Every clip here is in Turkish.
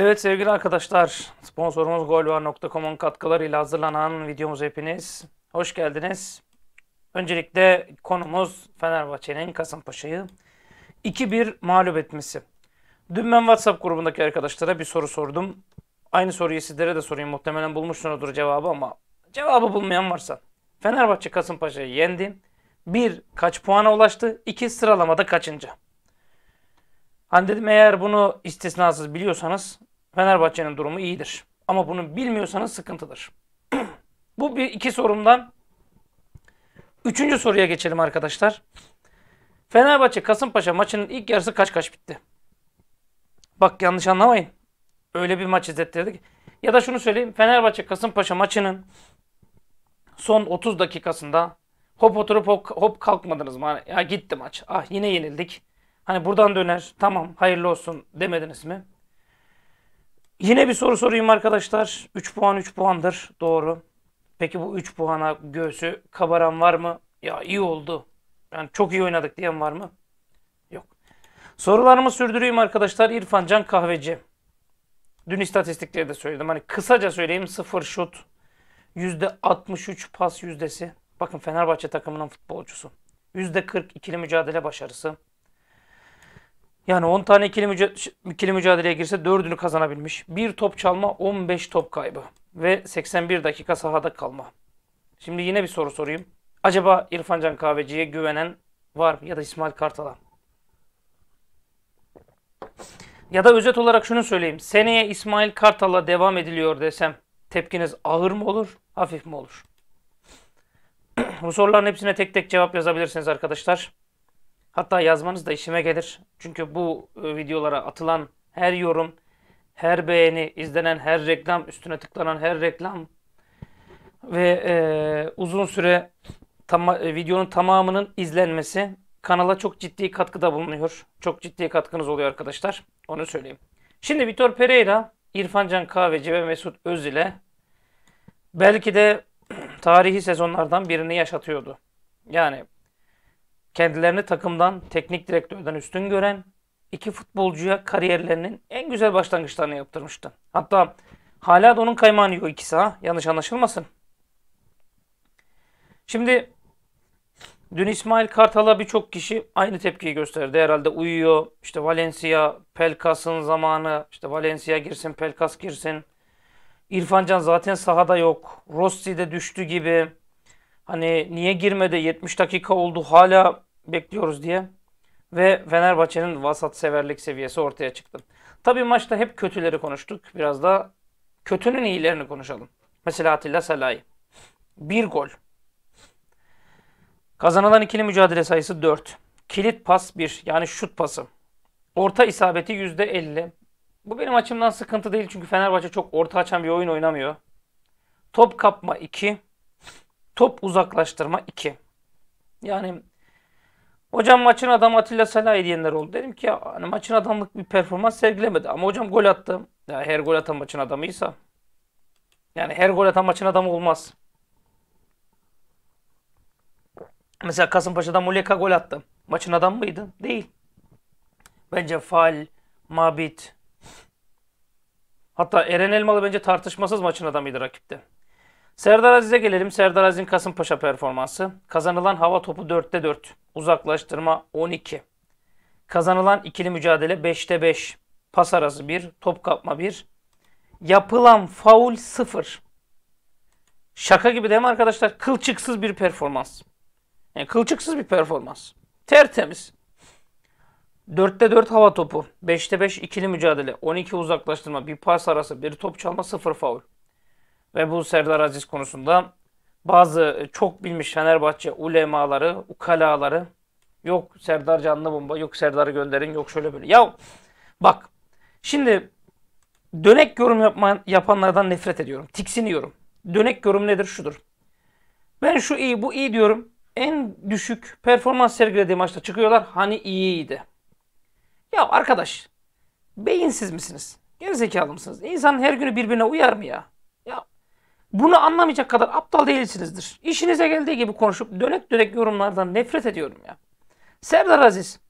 Evet sevgili arkadaşlar, sponsorumuz golvar.com'un katkılarıyla hazırlanan videomuz hepiniz. Hoş geldiniz. Öncelikle konumuz Fenerbahçe'nin Kasımpaşa'yı 2-1 mağlup etmesi. Dün ben WhatsApp grubundaki arkadaşlara bir soru sordum. Aynı soruyu sizlere de sorayım. Muhtemelen bulmuşsunuzdur cevabı ama cevabı bulmayan varsa. Fenerbahçe Kasımpaşa'yı yendi. 1. Kaç puana ulaştı? 2. Sıralamada kaçıncı? Hani dedim eğer bunu istisnasız biliyorsanız Fenerbahçe'nin durumu iyidir. Ama bunu bilmiyorsanız sıkıntıdır. Bu bir iki sorumdan üçüncü soruya geçelim arkadaşlar. Fenerbahçe Kasımpaşa maçının ilk yarısı kaç kaç bitti? Bak yanlış anlamayın. Öyle bir maç izlettirdik. Ya da şunu söyleyeyim. Fenerbahçe Kasımpaşa maçının son 30 dakikasında hop oturup hop, hop kalkmadınız mı? ya gitti maç. Ah yine yenildik. Hani buradan döner. Tamam hayırlı olsun demediniz mi? Yine bir soru sorayım arkadaşlar. 3 puan 3 puandır. Doğru. Peki bu 3 puana göğsü kabaran var mı? Ya iyi oldu. Yani çok iyi oynadık diyen var mı? Yok. Sorularımı sürdüreyim arkadaşlar. İrfan Can Kahveci. Dün istatistikleri de söyledim. Hani kısaca söyleyeyim. 0 şut. %63 pas yüzdesi. Bakın Fenerbahçe takımının futbolcusu. %40 ikili mücadele başarısı. Yani 10 tane ikili, müca ikili mücadeleye girse 4'ünü kazanabilmiş. Bir top çalma 15 top kaybı ve 81 dakika sahada kalma. Şimdi yine bir soru sorayım. Acaba İrfan Can Kahveci'ye güvenen var mı? Ya da İsmail Kartal'a? Ya da özet olarak şunu söyleyeyim. Seneye İsmail Kartala devam ediliyor desem tepkiniz ağır mı olur, hafif mi olur? Bu soruların hepsine tek tek cevap yazabilirsiniz arkadaşlar. Hatta yazmanız da işime gelir. Çünkü bu e, videolara atılan her yorum, her beğeni, izlenen her reklam, üstüne tıklanan her reklam ve e, uzun süre tama e, videonun tamamının izlenmesi kanala çok ciddi katkıda bulunuyor. Çok ciddi katkınız oluyor arkadaşlar. Onu söyleyeyim. Şimdi Vitor Pereira, İrfan Can Kahveci ve Mesut Öz ile belki de tarihi sezonlardan birini yaşatıyordu. Yani kendilerini takımdan, teknik direktörden üstün gören iki futbolcuya kariyerlerinin en güzel başlangıçlarını yaptırmıştı. Hatta hala da onun kaymağını yiyor ikisi ha. Yanlış anlaşılmasın. Şimdi dün İsmail Kartal'a birçok kişi aynı tepkiyi gösterdi. Herhalde uyuyor. İşte Valencia, Pelkas'ın zamanı. İşte Valencia girsin, Pelkas girsin. İrfancan zaten sahada yok. Rossi de düştü gibi. Hani niye girmedi 70 dakika oldu hala bekliyoruz diye. Ve Fenerbahçe'nin vasat severlik seviyesi ortaya çıktı. Tabii maçta hep kötüleri konuştuk. Biraz da kötünün iyilerini konuşalım. Mesela Atilla Salay Bir gol. Kazanılan ikili mücadele sayısı 4. Kilit pas 1 yani şut pası. Orta isabeti %50. Bu benim açımdan sıkıntı değil çünkü Fenerbahçe çok orta açan bir oyun oynamıyor. Top kapma 2. Top uzaklaştırma 2. Yani hocam maçın adamı Atilla Salahi diyenler oldu. Dedim ki hani maçın adamlık bir performans sergilemedi. Ama hocam gol attı. Ya her gol atan maçın adamıysa. Yani her gol atan maçın adamı olmaz. Mesela Kasımpaşa'da Muleka gol attı. Maçın adam mıydı? Değil. Bence Fal, Mabit. Hatta Eren Elmalı bence tartışmasız maçın adamıydı rakipte. Serdar Aziz'e gelelim. Serdar Aziz'in Kasımpaşa performansı. Kazanılan hava topu 4'te 4. Uzaklaştırma 12. Kazanılan ikili mücadele 5'te 5. Pas arası 1. Top kapma 1. Yapılan faul 0. Şaka gibi değil mi arkadaşlar? Kılçıksız bir performans. Yani kılçıksız bir performans. Tertemiz. 4'te 4 hava topu, 5'te 5 ikili mücadele, 12 uzaklaştırma, bir pas arası, bir top çalma, 0 faul ve bu Serdar Aziz konusunda bazı e, çok bilmiş Fenerbahçe ulemaları, ukalaları yok Serdar canlı bomba, yok Serdar'ı gönderin, yok şöyle böyle. Ya bak şimdi dönek yorum yapma, yapanlardan nefret ediyorum, tiksiniyorum. Dönek yorum nedir? Şudur. Ben şu iyi, bu iyi diyorum. En düşük performans sergilediği maçta çıkıyorlar. Hani iyiydi. Ya arkadaş, beyinsiz misiniz? Gerizekalı mısınız? İnsan her günü birbirine uyar mı ya? Bunu anlamayacak kadar aptal değilsinizdir. İşinize geldiği gibi konuşup dönek dönek yorumlardan nefret ediyorum ya. Serdar Aziz,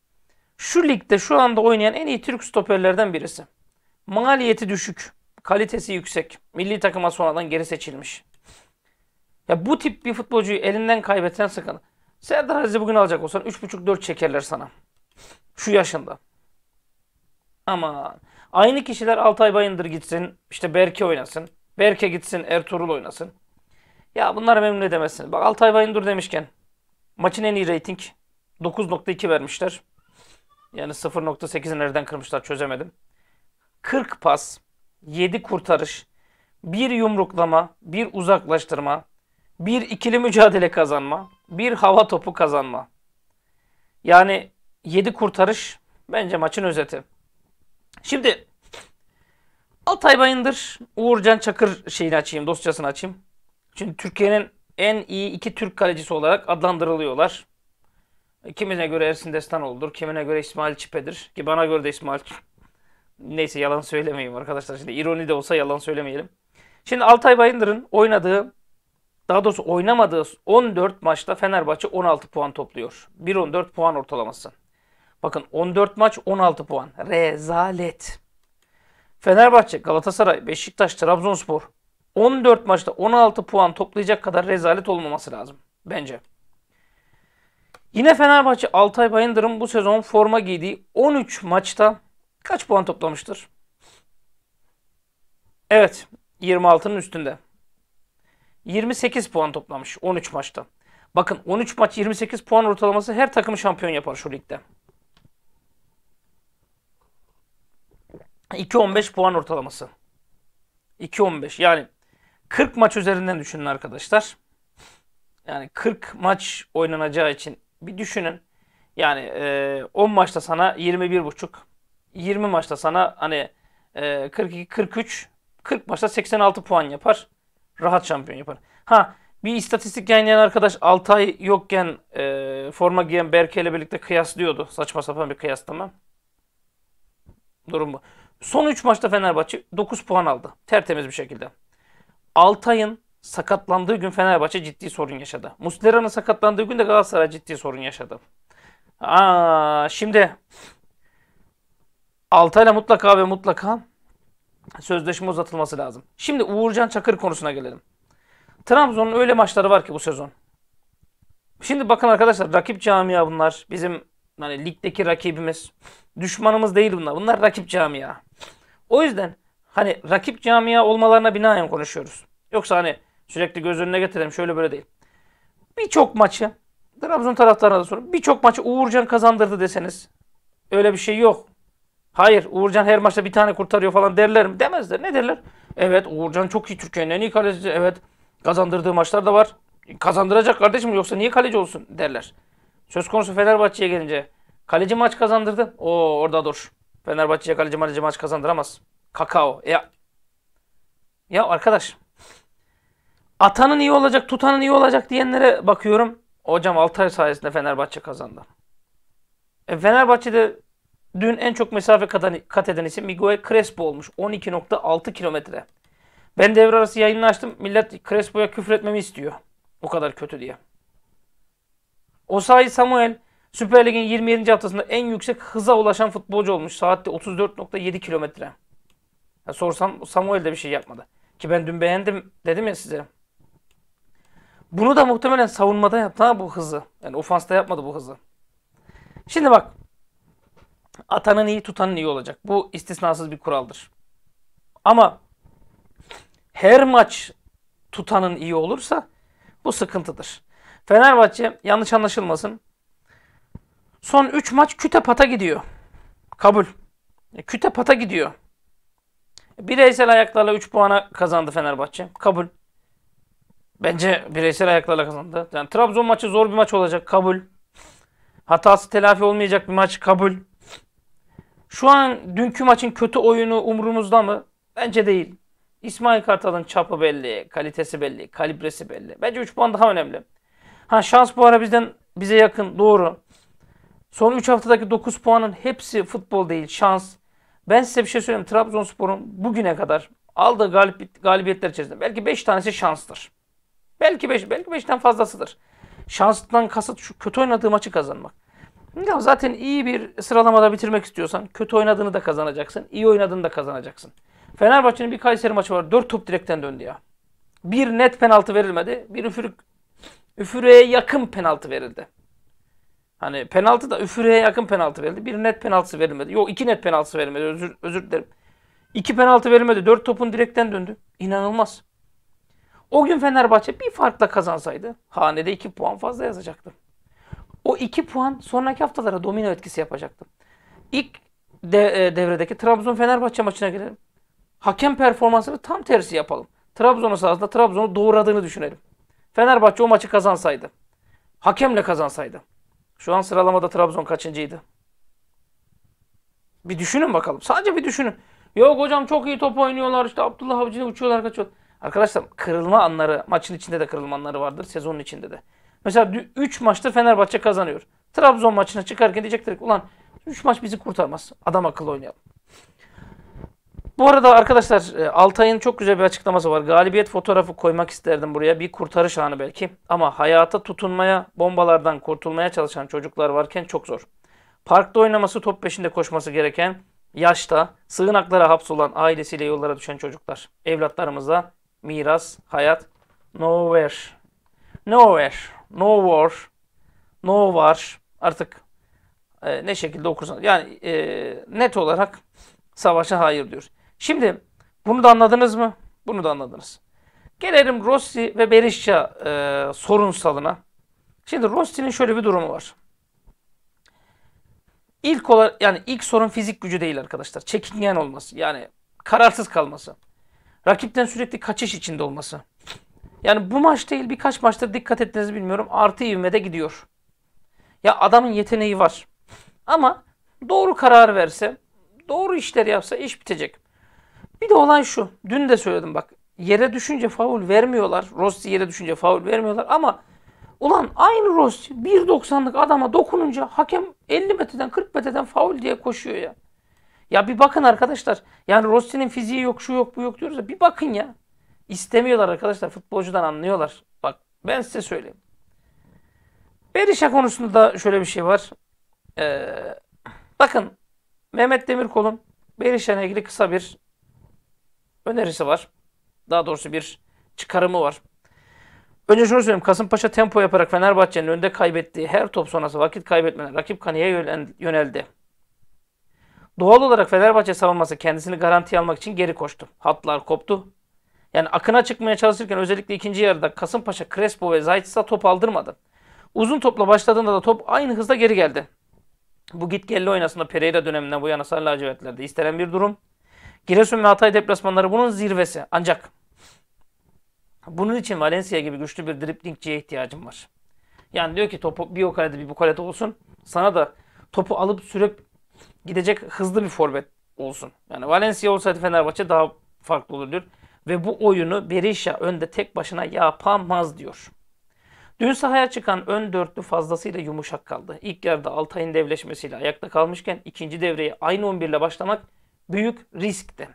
şu ligde şu anda oynayan en iyi Türk stoperlerden birisi. Maliyeti düşük, kalitesi yüksek. Milli takıma sonradan geri seçilmiş. Ya bu tip bir futbolcuyu elinden kaybeten sakın. Serdar Aziz'i bugün alacak olsan 3.5-4 çekerler sana. Şu yaşında. Ama aynı kişiler Altay Bayındır gitsin, işte Berke oynasın. Berke gitsin, Ertuğrul oynasın. Ya bunları memnun edemezsiniz. Bak Altay Bayındır demişken maçın en iyi reyting 9.2 vermişler. Yani 0.8'i nereden kırmışlar çözemedim. 40 pas, 7 kurtarış, bir yumruklama, bir uzaklaştırma, bir ikili mücadele kazanma, bir hava topu kazanma. Yani 7 kurtarış bence maçın özeti. Şimdi Altay Bayındır, Uğurcan Çakır şeyini açayım, dosyasını açayım. Çünkü Türkiye'nin en iyi iki Türk kalecisi olarak adlandırılıyorlar. Kimine göre Ersin Destanoğlu'dur, kimine göre İsmail Çipe'dir. Ki bana göre de İsmail... Neyse yalan söylemeyeyim arkadaşlar. Şimdi ironi de olsa yalan söylemeyelim. Şimdi Altay Bayındır'ın oynadığı, daha doğrusu oynamadığı 14 maçta Fenerbahçe 16 puan topluyor. 1-14 puan ortalaması. Bakın 14 maç 16 puan. Rezalet. Fenerbahçe, Galatasaray, Beşiktaş, Trabzonspor 14 maçta 16 puan toplayacak kadar rezalet olmaması lazım bence. Yine Fenerbahçe Altay Bayındır'ın bu sezon forma giydiği 13 maçta kaç puan toplamıştır? Evet, 26'nın üstünde. 28 puan toplamış 13 maçta. Bakın 13 maç 28 puan ortalaması her takımı şampiyon yapar şu ligde. 2.15 puan ortalaması. 2.15 yani 40 maç üzerinden düşünün arkadaşlar. Yani 40 maç oynanacağı için bir düşünün. Yani e, 10 maçta sana 21.5, 20 maçta sana hani e, 42 43, 40 maçta 86 puan yapar. Rahat şampiyon yapar. Ha bir istatistik yayınlayan arkadaş ay yokken e, forma giyen Berke ile birlikte kıyaslıyordu. Saçma sapan bir kıyaslama. Durum bu. Son 3 maçta Fenerbahçe 9 puan aldı. Tertemiz bir şekilde. Altay'ın sakatlandığı gün Fenerbahçe ciddi sorun yaşadı. Muslera'nın sakatlandığı gün de Galatasaray ciddi sorun yaşadı. Aa, şimdi Altay'la mutlaka ve mutlaka sözleşme uzatılması lazım. Şimdi Uğurcan Çakır konusuna gelelim. Trabzon'un öyle maçları var ki bu sezon. Şimdi bakın arkadaşlar rakip camia bunlar. Bizim yani ligdeki rakibimiz. Düşmanımız değil bunlar. Bunlar rakip camia. O yüzden hani rakip camia olmalarına binaen konuşuyoruz. Yoksa hani sürekli göz önüne getirelim şöyle böyle değil. Birçok maçı Trabzon taraftarına da sorun. Birçok maçı Uğurcan kazandırdı deseniz öyle bir şey yok. Hayır Uğurcan her maçta bir tane kurtarıyor falan derler mi? Demezler. Ne derler? Evet Uğurcan çok iyi Türkiye'nin en iyi kalecisi. Evet kazandırdığı maçlar da var. Kazandıracak kardeşim yoksa niye kaleci olsun derler. Söz konusu Fenerbahçe'ye gelince kaleci maç kazandırdı. O orada dur. Fenerbahçe'ye kaleci maleci maç kazandıramaz. Kakao. Ya, ya arkadaş. Atanın iyi olacak, tutanın iyi olacak diyenlere bakıyorum. Hocam Altay sayesinde Fenerbahçe kazandı. E, Fenerbahçe'de dün en çok mesafe kat eden isim Miguel Crespo olmuş. 12.6 kilometre. Ben devre arası yayını açtım. Millet Crespo'ya küfür etmemi istiyor. O kadar kötü diye. Osayi Samuel Süper Lig'in 27. haftasında en yüksek hıza ulaşan futbolcu olmuş. Saatte 34.7 kilometre. Yani sorsam Samuel de bir şey yapmadı. Ki ben dün beğendim dedim ya size. Bunu da muhtemelen savunmada yaptı ha bu hızı. Yani ofansta yapmadı bu hızı. Şimdi bak. Atanın iyi tutanın iyi olacak. Bu istisnasız bir kuraldır. Ama her maç tutanın iyi olursa bu sıkıntıdır. Fenerbahçe yanlış anlaşılmasın. Son 3 maç küte pata gidiyor. Kabul. E, küte pata gidiyor. Bireysel ayaklarla 3 puana kazandı Fenerbahçe. Kabul. Bence bireysel ayaklarla kazandı. Yani Trabzon maçı zor bir maç olacak. Kabul. Hatası telafi olmayacak bir maç. Kabul. Şu an dünkü maçın kötü oyunu umurumuzda mı? Bence değil. İsmail Kartal'ın çapı belli, kalitesi belli, kalibresi belli. Bence 3 puan daha önemli. Ha şans bu ara bizden bize yakın doğru. Son 3 haftadaki 9 puanın hepsi futbol değil şans. Ben size bir şey söyleyeyim. Trabzonspor'un bugüne kadar aldığı galip, galibiyetler içerisinde belki 5 tanesi şanstır. Belki 5 beş, belki 5'ten fazlasıdır. Şanstan kasıt şu kötü oynadığı maçı kazanmak. Ya zaten iyi bir sıralamada bitirmek istiyorsan kötü oynadığını da kazanacaksın, iyi oynadığını da kazanacaksın. Fenerbahçe'nin bir Kayseri maçı var. 4 top direkten döndü ya. Bir net penaltı verilmedi. Bir üfürük üfüreye yakın penaltı verildi. Hani penaltı da üfüreye yakın penaltı verildi. Bir net penaltısı verilmedi. Yok iki net penaltısı verilmedi. Özür, özür dilerim. İki penaltı verilmedi. Dört topun direkten döndü. İnanılmaz. O gün Fenerbahçe bir farkla kazansaydı hanede iki puan fazla yazacaktı. O iki puan sonraki haftalara domino etkisi yapacaktı. İlk de, e, devredeki Trabzon-Fenerbahçe maçına gelelim. Hakem performansını tam tersi yapalım. Trabzon'un sahasında Trabzon'u doğradığını düşünelim. Fenerbahçe o maçı kazansaydı, hakemle kazansaydı, şu an sıralamada Trabzon kaçıncıydı? Bir düşünün bakalım. Sadece bir düşünün. Yok hocam çok iyi top oynuyorlar. İşte Abdullah Avcı'ya uçuyorlar kaçıyorlar. Arkadaşlar kırılma anları, maçın içinde de kırılma anları vardır. Sezonun içinde de. Mesela 3 maçta Fenerbahçe kazanıyor. Trabzon maçına çıkarken diyecektir ki ulan 3 maç bizi kurtarmaz. Adam akıllı oynayalım. Bu arada arkadaşlar e, Altay'ın çok güzel bir açıklaması var. Galibiyet fotoğrafı koymak isterdim buraya. Bir kurtarış anı belki. Ama hayata tutunmaya, bombalardan kurtulmaya çalışan çocuklar varken çok zor. Parkta oynaması, top peşinde koşması gereken, yaşta, sığınaklara hapsolan ailesiyle yollara düşen çocuklar. Evlatlarımıza miras, hayat, nowhere, nowhere, no war, no war, artık e, ne şekilde okursanız. Yani e, net olarak savaşa hayır diyor. Şimdi bunu da anladınız mı? Bunu da anladınız. Gelelim Rossi ve Berisha e, sorunsalına. Şimdi Rossi'nin şöyle bir durumu var. İlk olarak yani ilk sorun fizik gücü değil arkadaşlar. Çekingen olması. Yani kararsız kalması. Rakipten sürekli kaçış içinde olması. Yani bu maç değil birkaç maçta dikkat ettiniz bilmiyorum. Artı ivmede gidiyor. Ya adamın yeteneği var. Ama doğru karar verse, doğru işler yapsa iş bitecek. Bir de olay şu. Dün de söyledim bak. Yere düşünce faul vermiyorlar. Rossi yere düşünce faul vermiyorlar ama ulan aynı Rossi 1.90'lık adama dokununca hakem 50 metreden 40 metreden faul diye koşuyor ya. Ya bir bakın arkadaşlar. Yani Rossi'nin fiziği yok, şu yok, bu yok diyoruz da bir bakın ya. İstemiyorlar arkadaşlar. Futbolcudan anlıyorlar. Bak ben size söyleyeyim. Berisha konusunda da şöyle bir şey var. Ee, bakın Mehmet Demirkol'un Berisha'yla ilgili kısa bir önerisi var. Daha doğrusu bir çıkarımı var. Önce şunu söyleyeyim. Kasımpaşa tempo yaparak Fenerbahçe'nin önde kaybettiği her top sonrası vakit kaybetmeden rakip kanıya yöneldi. Doğal olarak Fenerbahçe savunması kendisini garantiye almak için geri koştu. Hatlar koptu. Yani akına çıkmaya çalışırken özellikle ikinci yarıda Kasımpaşa, Crespo ve Zayt'sa top aldırmadı. Uzun topla başladığında da top aynı hızda geri geldi. Bu git gelli oynasında Pereira döneminden bu yana sarı lacivertlerde istenen bir durum. Giresun ve Hatay deplasmanları bunun zirvesi. Ancak bunun için Valencia gibi güçlü bir driplingciye ihtiyacım var. Yani diyor ki topu bir o kalede bir bu kalede olsun. Sana da topu alıp sürüp gidecek hızlı bir forvet olsun. Yani Valencia olsaydı Fenerbahçe daha farklı olur diyor. Ve bu oyunu Berisha önde tek başına yapamaz diyor. Dün sahaya çıkan ön dörtlü fazlasıyla yumuşak kaldı. İlk yarıda Altay'ın devleşmesiyle ayakta kalmışken ikinci devreye aynı 11 ile başlamak büyük riskti.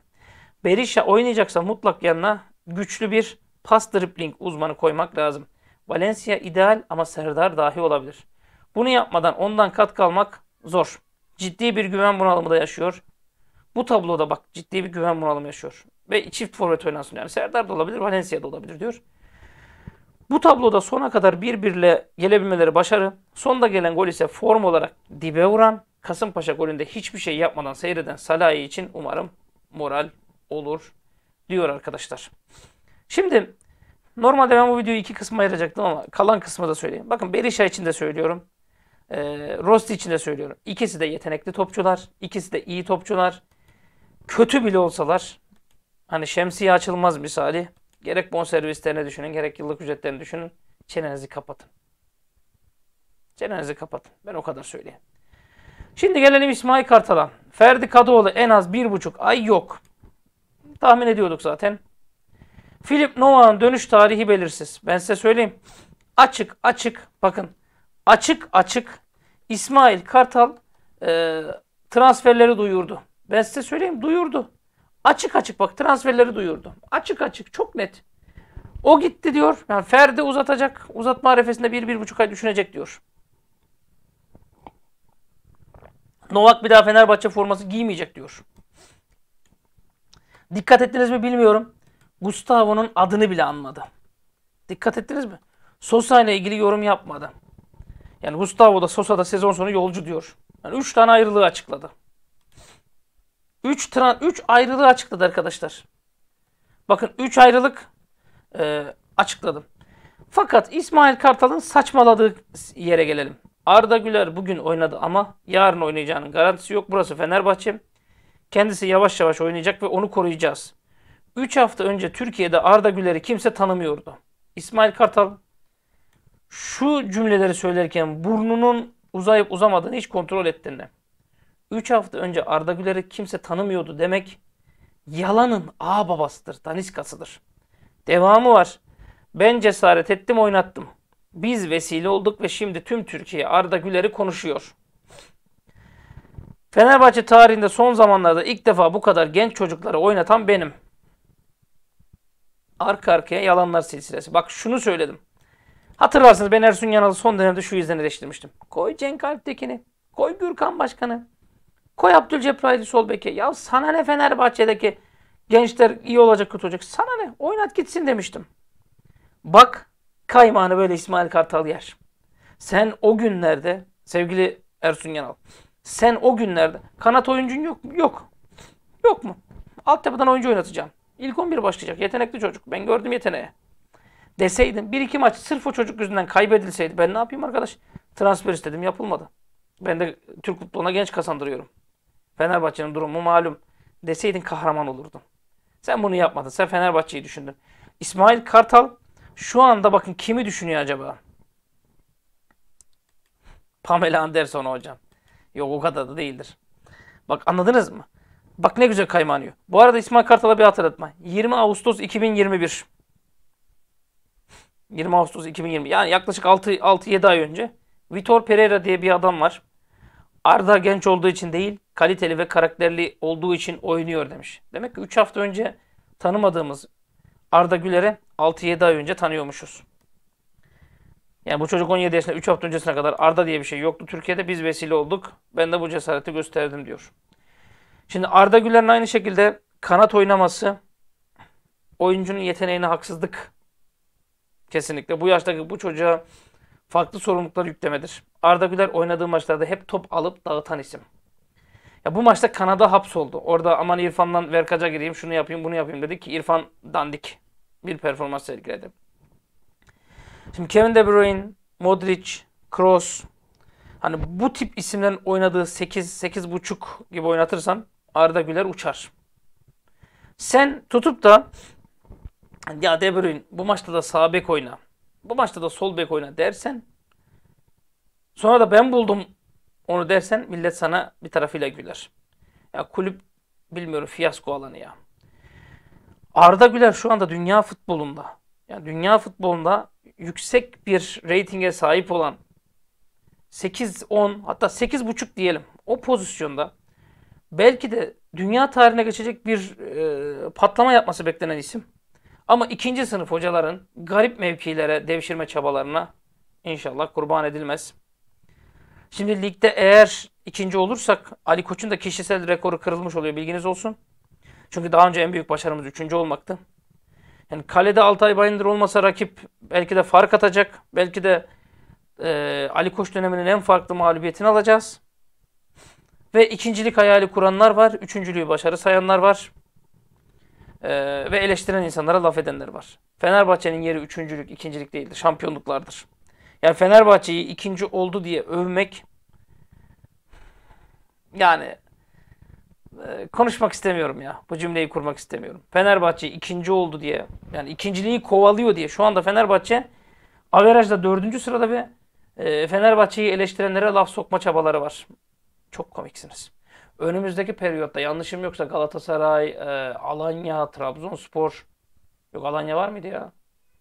Berisha oynayacaksa mutlak yanına güçlü bir pas dribbling uzmanı koymak lazım. Valencia ideal ama Serdar dahi olabilir. Bunu yapmadan ondan kat kalmak zor. Ciddi bir güven bunalımı da yaşıyor. Bu tabloda bak ciddi bir güven bunalımı yaşıyor. Ve çift forvet oynansın yani Serdar da olabilir, Valencia da olabilir diyor. Bu tabloda sona kadar birbirle gelebilmeleri başarı. Sonda gelen gol ise form olarak dibe vuran Kasımpaşa golünde hiçbir şey yapmadan seyreden Salahi için umarım moral olur diyor arkadaşlar. Şimdi normalde ben bu videoyu iki kısma ayıracaktım ama kalan kısmı da söyleyeyim. Bakın Berisha için de söylüyorum. E, ee, Rosti için de söylüyorum. İkisi de yetenekli topçular. ikisi de iyi topçular. Kötü bile olsalar hani şemsiye açılmaz misali. Gerek bonservislerini düşünün, gerek yıllık ücretlerini düşünün. Çenenizi kapatın. Çenenizi kapatın. Ben o kadar söyleyeyim. Şimdi gelelim İsmail Kartal'a. Ferdi Kadıoğlu en az bir buçuk ay yok. Tahmin ediyorduk zaten. Philip Nova'nın dönüş tarihi belirsiz. Ben size söyleyeyim. Açık açık bakın. Açık açık İsmail Kartal e, transferleri duyurdu. Ben size söyleyeyim duyurdu. Açık açık bak transferleri duyurdu. Açık açık çok net. O gitti diyor. Yani Ferdi uzatacak. Uzatma arefesinde bir, bir buçuk ay düşünecek diyor. Novak bir daha Fenerbahçe forması giymeyecek diyor. Dikkat ettiniz mi bilmiyorum. Gustavo'nun adını bile anmadı. Dikkat ettiniz mi? Sosa ile ilgili yorum yapmadı. Yani Gustavo da Sosa da sezon sonu yolcu diyor. Yani 3 tane ayrılığı açıkladı. 3 tran 3 ayrılığı açıkladı arkadaşlar. Bakın 3 ayrılık e, açıkladım. Fakat İsmail Kartal'ın saçmaladığı yere gelelim. Arda Güler bugün oynadı ama yarın oynayacağının garantisi yok. Burası Fenerbahçe. Kendisi yavaş yavaş oynayacak ve onu koruyacağız. 3 hafta önce Türkiye'de Arda Güler'i kimse tanımıyordu. İsmail Kartal şu cümleleri söylerken burnunun uzayıp uzamadığını hiç kontrol ettiğini. 3 hafta önce Arda Güler'i kimse tanımıyordu demek yalanın ağ babasıdır, daniskasıdır. Devamı var. Ben cesaret ettim oynattım biz vesile olduk ve şimdi tüm Türkiye Arda Güler'i konuşuyor. Fenerbahçe tarihinde son zamanlarda ilk defa bu kadar genç çocukları oynatan benim. Arka arkaya yalanlar silsilesi. Bak şunu söyledim. Hatırlarsınız ben Ersun Yanal'ı son dönemde şu yüzden eleştirmiştim. Koy Cenk Alptekin'i, koy Gürkan Başkan'ı, koy Abdülcebrail'i sol Ya sana ne Fenerbahçe'deki gençler iyi olacak kötü olacak. Sana ne oynat gitsin demiştim. Bak Kaymağını böyle İsmail Kartal yer. Sen o günlerde sevgili Ersun Yanal sen o günlerde kanat oyuncun yok mu? Yok. Yok mu? Altyapıdan oyuncu oynatacağım. İlk 11 başlayacak. Yetenekli çocuk. Ben gördüm yeteneği. Deseydin bir iki maç sırf o çocuk yüzünden kaybedilseydi ben ne yapayım arkadaş? Transfer istedim yapılmadı. Ben de Türk futboluna genç kazandırıyorum. Fenerbahçe'nin durumu malum. Deseydin kahraman olurdun. Sen bunu yapmadın. Sen Fenerbahçe'yi düşündün. İsmail Kartal şu anda bakın kimi düşünüyor acaba? Pamela Anderson hocam. Yok o kadar da değildir. Bak anladınız mı? Bak ne güzel kaymanıyor. Bu arada İsmail Kartal'a bir hatırlatma. 20 Ağustos 2021. 20 Ağustos 2020. Yani yaklaşık 6-7 ay önce. Vitor Pereira diye bir adam var. Arda genç olduğu için değil, kaliteli ve karakterli olduğu için oynuyor demiş. Demek ki 3 hafta önce tanımadığımız Arda Güler'i 6-7 ay önce tanıyormuşuz. Yani bu çocuk 17 yaşında 3 hafta öncesine kadar Arda diye bir şey yoktu Türkiye'de. Biz vesile olduk. Ben de bu cesareti gösterdim diyor. Şimdi Arda Güler'in aynı şekilde kanat oynaması oyuncunun yeteneğine haksızlık. Kesinlikle bu yaştaki bu çocuğa farklı sorumluluklar yüklemedir. Arda Güler oynadığı maçlarda hep top alıp dağıtan isim. Ya bu maçta Kanada hapsoldu. Orada aman İrfan'dan verkaca gireyim, şunu yapayım, bunu yapayım dedi ki İrfan dandik bir performans sergiledi. Şimdi Kevin De Bruyne, Modric, Kroos hani bu tip isimlerin oynadığı 8 8.5 gibi oynatırsan Arda Güler uçar. Sen tutup da ya De Bruyne bu maçta da sağ bek oyna. Bu maçta da sol bek oyna dersen sonra da ben buldum onu dersen millet sana bir tarafıyla güler. Ya kulüp bilmiyorum fiyasko alanı ya. Arda Güler şu anda dünya futbolunda yani dünya futbolunda yüksek bir reytinge sahip olan 8-10 hatta 8.5 diyelim o pozisyonda belki de dünya tarihine geçecek bir e, patlama yapması beklenen isim. Ama ikinci sınıf hocaların garip mevkilere devşirme çabalarına inşallah kurban edilmez. Şimdi ligde eğer ikinci olursak Ali Koç'un da kişisel rekoru kırılmış oluyor bilginiz olsun. Çünkü daha önce en büyük başarımız üçüncü olmaktı. Yani kalede Altay Bayındır olmasa rakip belki de fark atacak. Belki de e, Ali Koç döneminin en farklı mağlubiyetini alacağız. Ve ikincilik hayali kuranlar var. Üçüncülüğü başarı sayanlar var. E, ve eleştiren insanlara laf edenler var. Fenerbahçe'nin yeri üçüncülük, ikincilik değildir. Şampiyonluklardır. Yani Fenerbahçe'yi ikinci oldu diye övmek yani ee, konuşmak istemiyorum ya. Bu cümleyi kurmak istemiyorum. Fenerbahçe ikinci oldu diye. Yani ikinciliği kovalıyor diye. Şu anda Fenerbahçe averajda dördüncü sırada ve e, Fenerbahçe'yi eleştirenlere laf sokma çabaları var. Çok komiksiniz. Önümüzdeki periyotta yanlışım yoksa Galatasaray, e, Alanya, Trabzonspor. Yok Alanya var mıydı ya?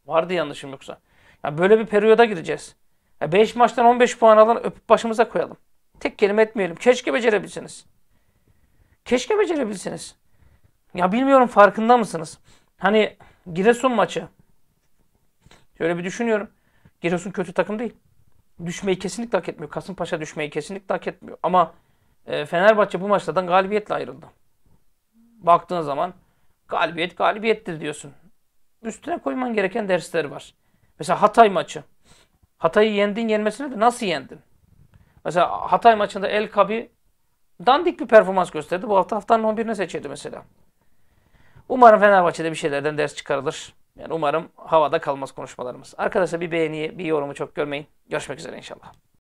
Vardı yanlışım yoksa. Yani böyle bir periyoda gireceğiz. 5 yani maçtan 15 puan alan öpüp başımıza koyalım. Tek kelime etmeyelim. Keşke becerebilseniz. Keşke becerebilsiniz. Ya bilmiyorum farkında mısınız? Hani Giresun maçı. Şöyle bir düşünüyorum. Giresun kötü takım değil. Düşmeyi kesinlikle hak etmiyor. Kasımpaşa düşmeyi kesinlikle hak etmiyor. Ama e, Fenerbahçe bu maçlardan galibiyetle ayrıldı. Baktığın zaman galibiyet galibiyettir diyorsun. Üstüne koyman gereken dersler var. Mesela Hatay maçı. Hatay'ı yendin yenmesine de nasıl yendin? Mesela Hatay maçında El Kabi dandik bir performans gösterdi. Bu hafta haftanın 11'ine seçildi mesela. Umarım Fenerbahçe'de bir şeylerden ders çıkarılır. Yani umarım havada kalmaz konuşmalarımız. Arkadaşlar bir beğeniyi, bir yorumu çok görmeyin. Görüşmek üzere inşallah.